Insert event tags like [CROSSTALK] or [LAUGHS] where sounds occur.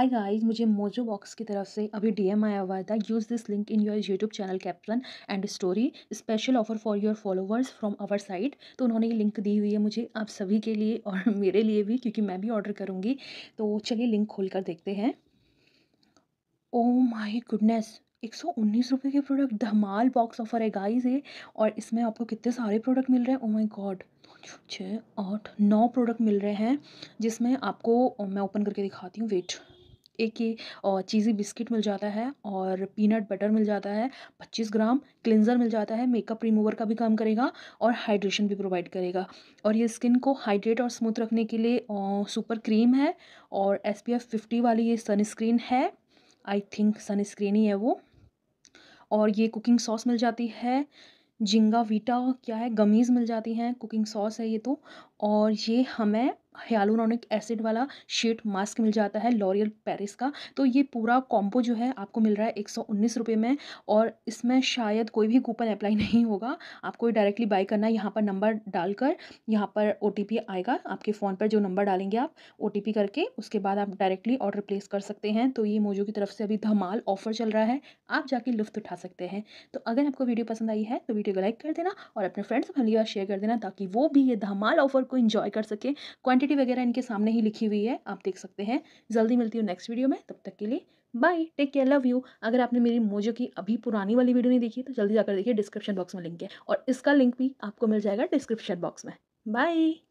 हाय guys मुझे Mojo box की तरफ से अभी डीएम आया हुआ था use this link in your YouTube channel caption and story special offer for your followers from our site तो उन्होंने ये लिंक दी हुई है मुझे आप सभी के लिए और [LAUGHS] मेरे लिए भी क्योंकि मैं भी ऑर्डर करूँगी तो चलिए लिंक खोल कर देखते हैं ओ माई गुडनेस एक सौ उन्नीस रुपये के प्रोडक्ट धमाल बॉक्स ऑफर है गाइस ये और इसमें आपको कितने सारे प्रोडक्ट मिल रहे हैं ओ माई गॉड छः आठ नौ प्रोडक्ट मिल रहे हैं जिसमें आपको मैं ओपन करके दिखाती हूँ वेट एक ये चीज़ी बिस्किट मिल जाता है और पीनट बटर मिल जाता है पच्चीस ग्राम क्लिनज़र मिल जाता है मेकअप रिमूवर का भी काम करेगा और हाइड्रेशन भी प्रोवाइड करेगा और ये स्किन को हाइड्रेट और स्मूथ रखने के लिए सुपर क्रीम है और एस पी एफ फिफ्टी वाली ये सनस्क्रीन है आई थिंक सनस्क्रीन ही है वो और ये कुकिंग सॉस मिल जाती है जिंगा वीटा क्या है गमीज़ मिल जाती हैं कुकिंग सॉस है ये तो और ये हमें हयालोनिक एसिड वाला शीट मास्क मिल जाता है लॉरियल पेरिस का तो ये पूरा कॉम्बो जो है आपको मिल रहा है एक सौ उन्नीस रुपये में और इसमें शायद कोई भी कूपन अप्लाई [LAUGHS] नहीं होगा आपको डायरेक्टली बाई करना है यहाँ पर नंबर डालकर यहाँ पर ओ आएगा आपके फ़ोन पर जो नंबर डालेंगे आप ओ करके उसके बाद आप डायरेक्टली ऑर्डर प्लेस कर सकते हैं तो ये मोजो की तरफ से अभी धमाल ऑफर चल रहा है आप जाके लुफ्त उठा सकते हैं तो अगर आपको वीडियो पसंद आई है तो वीडियो को लाइक कर देना और अपने फ्रेंड्स फैमिली का शेयर कर देना ताकि वो भी ये धमाल ऑफर को इन्जॉय कर सके क्वान्टिटी एक्टिविटी वगैरह इनके सामने ही लिखी हुई है आप देख सकते हैं जल्दी मिलती हूँ नेक्स्ट वीडियो में तब तक के लिए bye take care love you अगर आपने मेरी मोजो की अभी पुरानी वाली वीडियो नहीं देखी तो जल्दी जाकर देखिए डिस्क्रिप्शन बॉक्स में लिंक है और इसका लिंक भी आपको मिल जाएगा डिस्क्रिप्शन बॉक्स में बाय